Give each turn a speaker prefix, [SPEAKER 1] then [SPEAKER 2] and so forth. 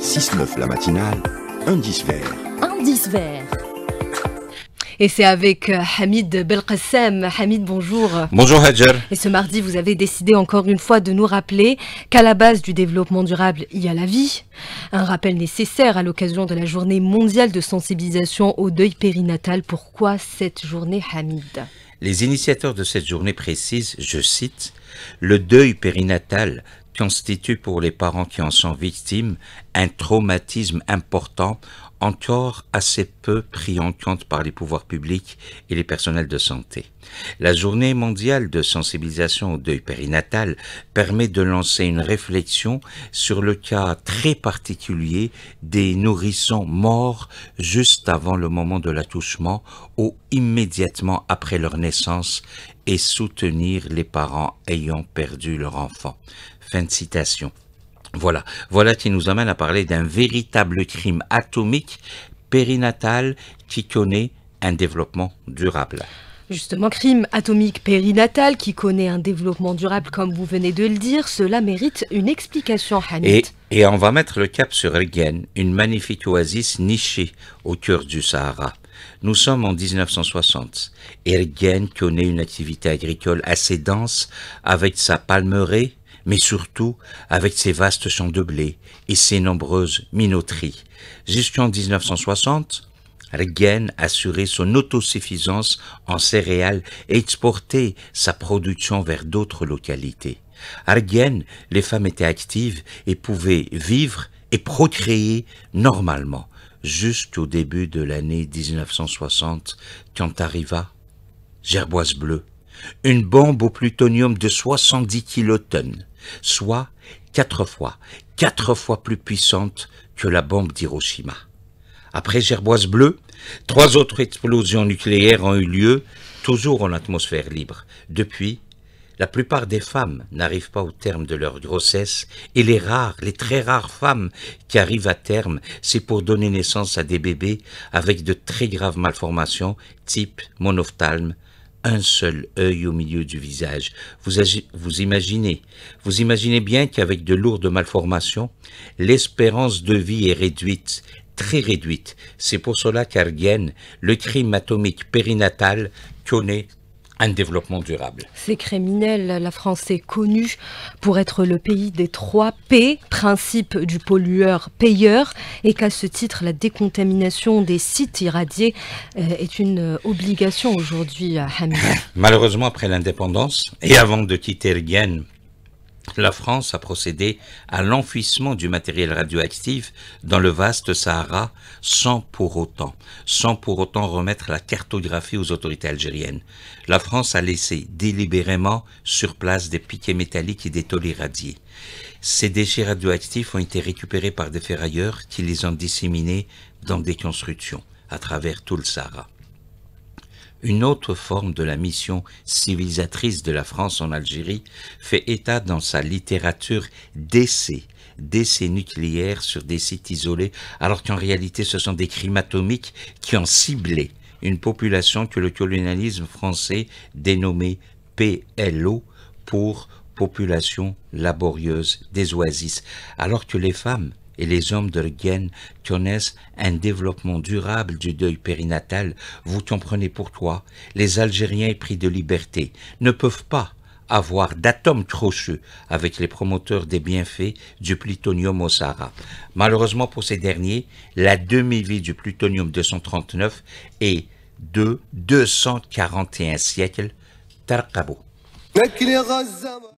[SPEAKER 1] 6-9 la matinale, 1-10
[SPEAKER 2] vert. Indice vert. Et c'est avec euh, Hamid Belkacem. Hamid, bonjour. Bonjour Hadjar. Et ce mardi, vous avez décidé encore une fois de nous rappeler qu'à la base du développement durable, il y a la vie. Un rappel nécessaire à l'occasion de la journée mondiale de sensibilisation au deuil périnatal. Pourquoi cette journée, Hamid
[SPEAKER 1] les initiateurs de cette journée précisent, je cite, Le deuil périnatal constitue pour les parents qui en sont victimes un traumatisme important encore assez peu pris en compte par les pouvoirs publics et les personnels de santé. La journée mondiale de sensibilisation au deuil périnatal permet de lancer une réflexion sur le cas très particulier des nourrissons morts juste avant le moment de l'attouchement ou immédiatement après leur naissance et soutenir les parents ayant perdu leur enfant. Fin de citation. Voilà. Voilà qui nous amène à parler d'un véritable crime atomique périnatal qui connaît un développement durable
[SPEAKER 2] justement crime atomique périnatal qui connaît un développement durable comme vous venez de le dire, cela mérite une explication Hanit.
[SPEAKER 1] Et, et on va mettre le cap sur Ergen, une magnifique oasis nichée au cœur du Sahara. Nous sommes en 1960 Ergen connaît une activité agricole assez dense avec sa palmeraie, mais surtout avec ses vastes champs de blé et ses nombreuses minoteries. Jusqu'en 1960, Argen assurait son autosuffisance en céréales et exportait sa production vers d'autres localités. À les femmes étaient actives et pouvaient vivre et procréer normalement, jusqu'au début de l'année 1960, quand arriva Gerboise bleue, une bombe au plutonium de 70 kilotonnes, soit quatre fois, quatre fois plus puissante que la bombe d'Hiroshima. Après Gerboise Bleue, trois autres explosions nucléaires ont eu lieu, toujours en atmosphère libre. Depuis, la plupart des femmes n'arrivent pas au terme de leur grossesse et les rares, les très rares femmes qui arrivent à terme, c'est pour donner naissance à des bébés avec de très graves malformations type monophthalme, un seul œil au milieu du visage. Vous, imaginez, vous imaginez bien qu'avec de lourdes malformations, l'espérance de vie est réduite, très réduite. C'est pour cela qu'Argen, le crime atomique périnatal connaît un développement durable.
[SPEAKER 2] C'est criminel. La France est connue pour être le pays des trois P, principe du pollueur-payeur, et qu'à ce titre, la décontamination des sites irradiés euh, est une euh, obligation aujourd'hui à Hamid.
[SPEAKER 1] Malheureusement, après l'indépendance et avant de quitter Ergen la France a procédé à l'enfouissement du matériel radioactif dans le vaste Sahara sans pour autant, sans pour autant remettre la cartographie aux autorités algériennes. La France a laissé délibérément sur place des piquets métalliques et des tôles irradiées. Ces déchets radioactifs ont été récupérés par des ferrailleurs qui les ont disséminés dans des constructions à travers tout le Sahara. Une autre forme de la mission civilisatrice de la France en Algérie fait état dans sa littérature d'essais, d'essais nucléaires sur des sites isolés, alors qu'en réalité ce sont des crimes atomiques qui ont ciblé une population que le colonialisme français dénommait PLO pour population laborieuse des oasis, alors que les femmes et les hommes de Rgen connaissent un développement durable du deuil périnatal, vous comprenez toi. les Algériens pris de liberté ne peuvent pas avoir d'atomes crocheux avec les promoteurs des bienfaits du plutonium au Sahara. Malheureusement pour ces derniers, la demi-vie du plutonium 239 est de 241 siècles. Tarkabo.